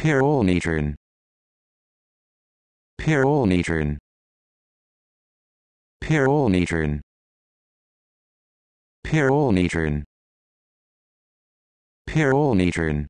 Pyrrolnitrin. Pyrrolnitrin. Pyrrolnitrin. Pyrrolnitrin. Pyrrolnitrin.